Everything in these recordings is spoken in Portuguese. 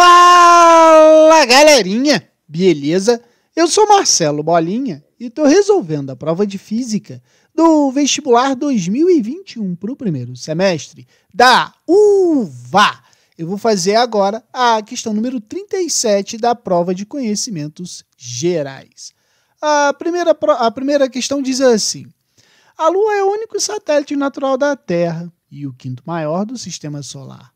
Fala galerinha, beleza? Eu sou Marcelo Bolinha e estou resolvendo a prova de física do vestibular 2021 para o primeiro semestre da UVA. Eu vou fazer agora a questão número 37 da prova de conhecimentos gerais. A primeira, a primeira questão diz assim: A Lua é o único satélite natural da Terra e o quinto maior do sistema solar.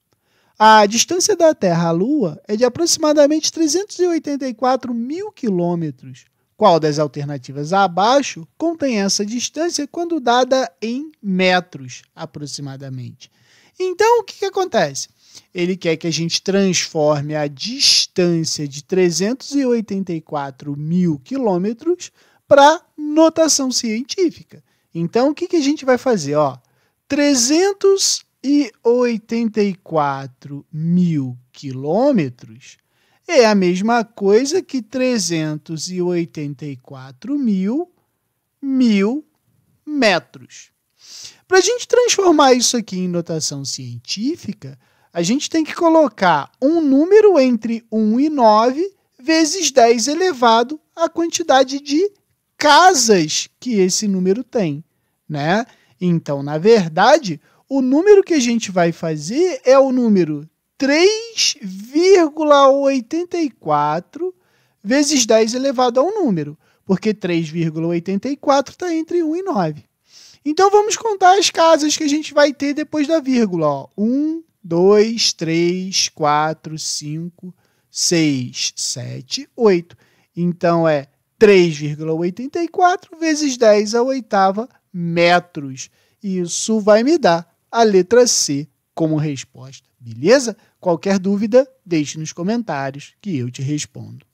A distância da Terra à Lua é de aproximadamente 384 mil quilômetros. Qual das alternativas abaixo contém essa distância quando dada em metros, aproximadamente? Então, o que, que acontece? Ele quer que a gente transforme a distância de 384 mil quilômetros para notação científica. Então, o que, que a gente vai fazer? Ó, 300 e 84 mil quilômetros é a mesma coisa que 384 mil mil metros. Para a gente transformar isso aqui em notação científica, a gente tem que colocar um número entre 1 e 9 vezes 10 elevado à quantidade de casas que esse número tem, né? Então, na verdade, o número que a gente vai fazer é o número 3,84 vezes 10 elevado a um número, porque 3,84 está entre 1 e 9. Então vamos contar as casas que a gente vai ter depois da vírgula. Ó. 1, 2, 3, 4, 5, 6, 7, 8. Então é 3,84 vezes 10 a oitava metros. Isso vai me dar a letra C como resposta. Beleza? Qualquer dúvida, deixe nos comentários que eu te respondo.